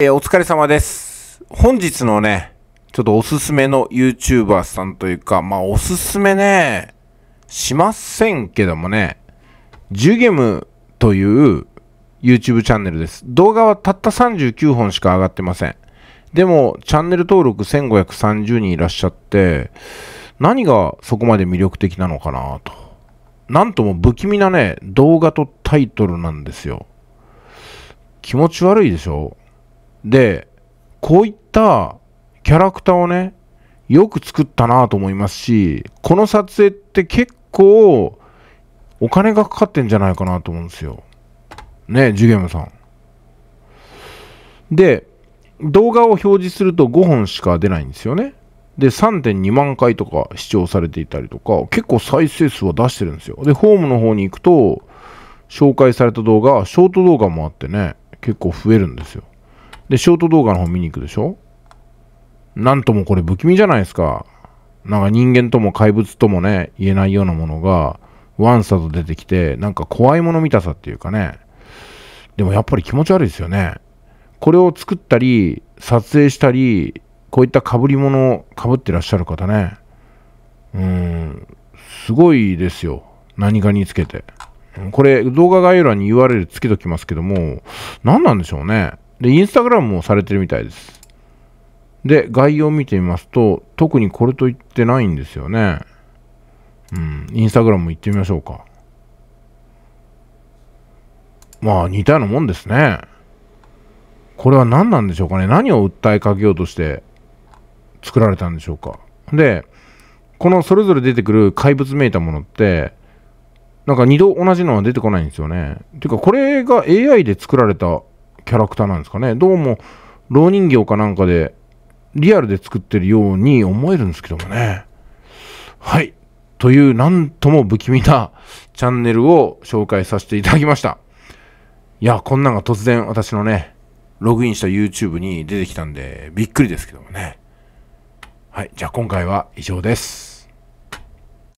えー、お疲れ様です。本日のね、ちょっとおすすめの YouTuber さんというか、まあおすすめね、しませんけどもね、ジュゲムという YouTube チャンネルです。動画はたった39本しか上がってません。でも、チャンネル登録1530人いらっしゃって、何がそこまで魅力的なのかなと。なんとも不気味なね、動画とタイトルなんですよ。気持ち悪いでしょで、こういったキャラクターをね、よく作ったなと思いますし、この撮影って結構お金がかかってんじゃないかなと思うんですよ。ねジュゲムさん。で、動画を表示すると5本しか出ないんですよね。で、3.2万回とか視聴されていたりとか、結構再生数は出してるんですよ。で、ホームの方に行くと、紹介された動画、ショート動画もあってね、結構増えるんですよ。で、ショート動画の方見に行くでしょなんともこれ不気味じゃないですか。なんか人間とも怪物ともね、言えないようなものが、ワンサと出てきて、なんか怖いもの見たさっていうかね。でもやっぱり気持ち悪いですよね。これを作ったり、撮影したり、こういった被り物を被ってらっしゃる方ね。うん、すごいですよ。何かにつけて。これ、動画概要欄に URL つけときますけども、何なんでしょうね。で、インスタグラムもされてるみたいです。で、概要を見てみますと、特にこれと言ってないんですよね。うん、インスタグラムも行ってみましょうか。まあ、似たようなもんですね。これは何なんでしょうかね。何を訴えかけようとして作られたんでしょうか。で、このそれぞれ出てくる怪物めいたものって、なんか二度同じのは出てこないんですよね。ていうか、これが AI で作られたキャラクターなんですかねどうも老人形かなんかでリアルで作ってるように思えるんですけどもねはいというなんとも不気味な チャンネルを紹介させていただきましたいやこんなんが突然私のねログインした YouTube に出てきたんでびっくりですけどもねはいじゃあ今回は以上です